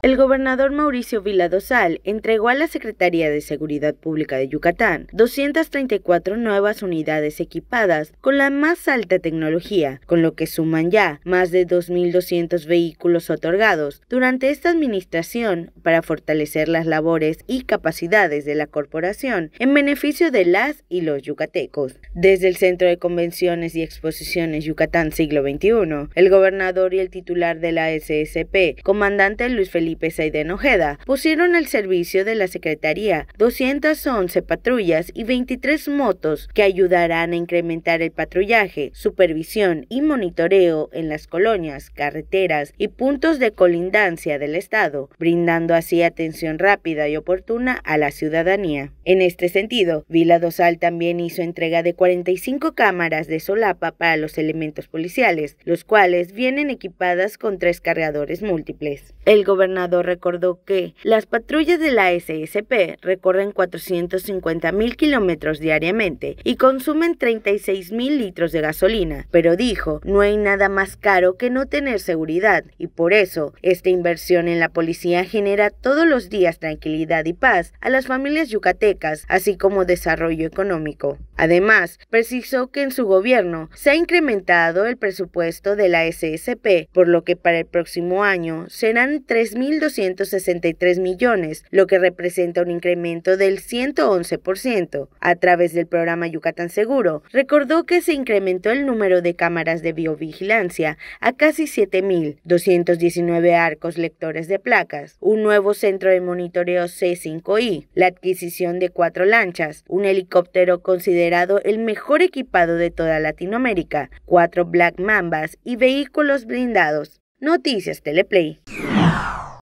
El gobernador Mauricio Vila Dosal entregó a la Secretaría de Seguridad Pública de Yucatán 234 nuevas unidades equipadas con la más alta tecnología, con lo que suman ya más de 2.200 vehículos otorgados durante esta administración para fortalecer las labores y capacidades de la corporación en beneficio de las y los yucatecos. Desde el Centro de Convenciones y Exposiciones Yucatán Siglo XXI, el gobernador y el titular de la SSP, comandante Luis Felipe Felipe de Nojeda, pusieron al servicio de la Secretaría 211 patrullas y 23 motos que ayudarán a incrementar el patrullaje, supervisión y monitoreo en las colonias, carreteras y puntos de colindancia del Estado, brindando así atención rápida y oportuna a la ciudadanía. En este sentido, Vila Dosal también hizo entrega de 45 cámaras de solapa para los elementos policiales, los cuales vienen equipadas con tres cargadores múltiples. El gobernador recordó que las patrullas de la SSP recorren 450 mil kilómetros diariamente y consumen 36 mil litros de gasolina, pero dijo, no hay nada más caro que no tener seguridad y por eso esta inversión en la policía genera todos los días tranquilidad y paz a las familias yucatecas, así como desarrollo económico. Además, precisó que en su gobierno se ha incrementado el presupuesto de la SSP, por lo que para el próximo año serán 3.263 millones, lo que representa un incremento del 111%. A través del programa Yucatán Seguro, recordó que se incrementó el número de cámaras de biovigilancia a casi 7.219 arcos lectores de placas, un nuevo centro de monitoreo C5I, la adquisición de cuatro lanchas, un helicóptero considerable el mejor equipado de toda Latinoamérica, cuatro Black Mambas y vehículos blindados. Noticias Teleplay.